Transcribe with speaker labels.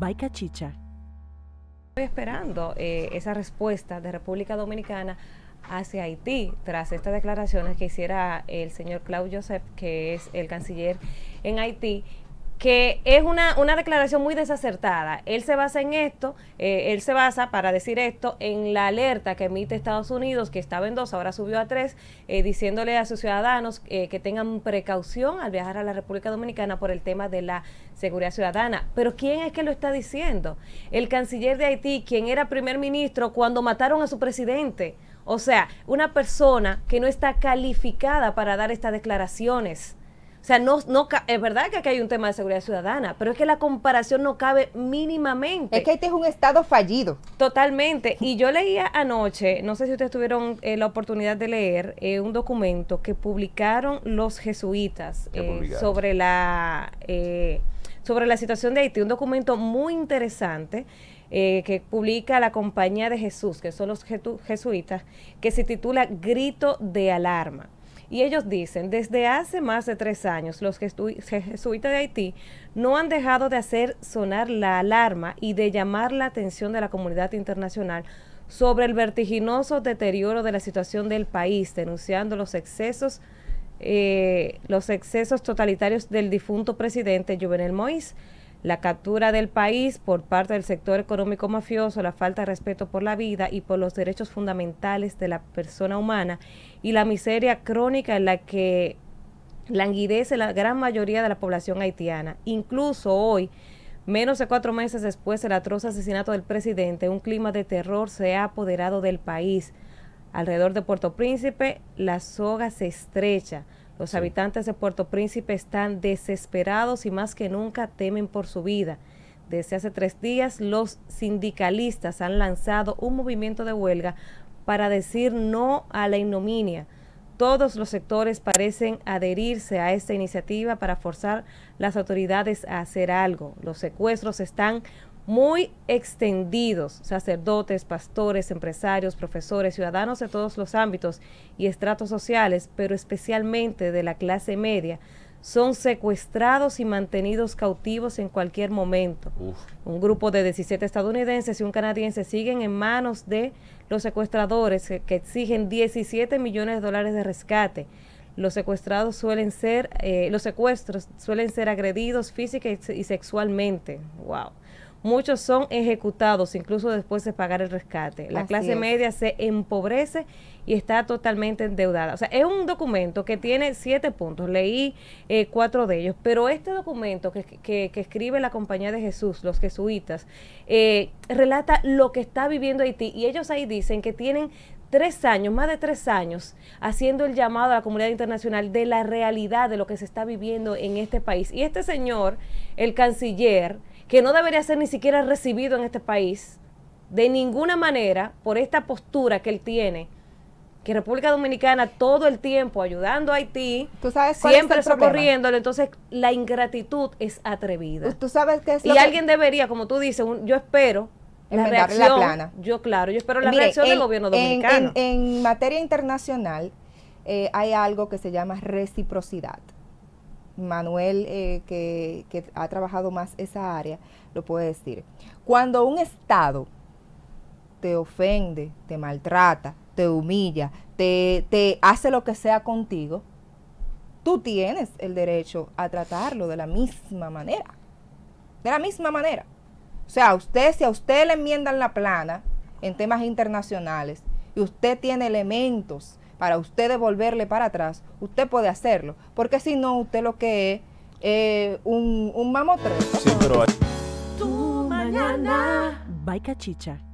Speaker 1: Bye, cachicha. Estoy esperando eh, esa respuesta de República Dominicana hacia Haití tras estas declaraciones que hiciera el señor Claude Joseph, que es el canciller en Haití, que es una, una declaración muy desacertada. Él se basa en esto, eh, él se basa, para decir esto, en la alerta que emite Estados Unidos, que estaba en dos, ahora subió a tres, eh, diciéndole a sus ciudadanos eh, que tengan precaución al viajar a la República Dominicana por el tema de la seguridad ciudadana. Pero ¿quién es que lo está diciendo? El canciller de Haití, quien era primer ministro cuando mataron a su presidente. O sea, una persona que no está calificada para dar estas declaraciones. O sea, no, es verdad que aquí hay un tema de seguridad ciudadana, pero es que la comparación no cabe mínimamente. Es que este es un estado fallido. Totalmente. Y yo leía anoche, no sé si ustedes tuvieron eh, la oportunidad de leer, eh, un documento que publicaron los jesuitas eh, sobre la sobre la situación de Haití, un documento muy interesante. que publica la Compañía de Jesús, que son los jesuitas, que se titula Grito de Alarma. Y ellos dicen, desde hace más de tres años, los jesuitas de Haití no han dejado de hacer sonar la alarma y de llamar la atención de la comunidad internacional sobre el vertiginoso deterioro de la situación del país, denunciando los excesos, eh, los excesos totalitarios del difunto presidente Juvenel Moïse la captura del país por parte del sector económico mafioso, la falta de respeto por la vida y por los derechos fundamentales de la persona humana y la miseria crónica en la que languidece la gran mayoría de la población haitiana. Incluso hoy, menos de cuatro meses después del atroz asesinato del presidente, un clima de terror se ha apoderado del país. Alrededor de Puerto Príncipe, la soga se estrecha los habitantes de Puerto Príncipe están desesperados y más que nunca temen por su vida. Desde hace tres días los sindicalistas han lanzado un movimiento de huelga para decir no a la ignominia. Todos los sectores parecen adherirse a esta iniciativa para forzar las autoridades a hacer algo. Los secuestros están muy extendidos, sacerdotes, pastores, empresarios, profesores, ciudadanos de todos los ámbitos y estratos sociales, pero especialmente de la clase media, son secuestrados y mantenidos cautivos en cualquier momento. Un grupo de 17 estadounidenses y un canadiense siguen en manos de los secuestradores que, exigen 17 millones de dólares de rescate. Los secuestrados suelen ser, eh, los secuestros suelen ser agredidos física y, y sexualmente. Wow. Muchos son ejecutados incluso después de pagar el rescate. La clase media se empobrece y está totalmente endeudada. O sea, es un documento que tiene siete puntos, leí eh, cuatro de ellos, pero este documento que, escribe la Compañía de Jesús, los jesuitas, eh, relata lo que está viviendo Haití y ellos ahí dicen que tienen tres años, más de tres años, haciendo el llamado a la comunidad internacional de la realidad de lo que se está viviendo en este país. Y este señor, el canciller, que no debería ser ni siquiera recibido en este país, de ninguna manera, por esta postura que él tiene, que República Dominicana todo el tiempo ayudando a Haití, siempre socorriéndolo, entonces la ingratitud es atrevida. ¿Tú sabes qué y alguien debería, como tú dices, yo espero la reacción, yo claro, yo espero la reacción del gobierno dominicano.
Speaker 2: En, materia internacional eh, hay algo que se llama reciprocidad. Manuel, eh, que, ha trabajado más esa área, lo puede decir. Cuando un Estado te ofende, te maltrata, te humilla, te, hace lo que sea contigo, tú tienes el derecho a tratarlo de la misma manera. De la misma manera. O sea, usted, si a usted le enmiendan la plana en temas internacionales y usted tiene elementos para usted devolverle para atrás, usted puede hacerlo, porque si no, usted lo que es eh, un, un mamotre. Tu mañana.
Speaker 1: Chicha.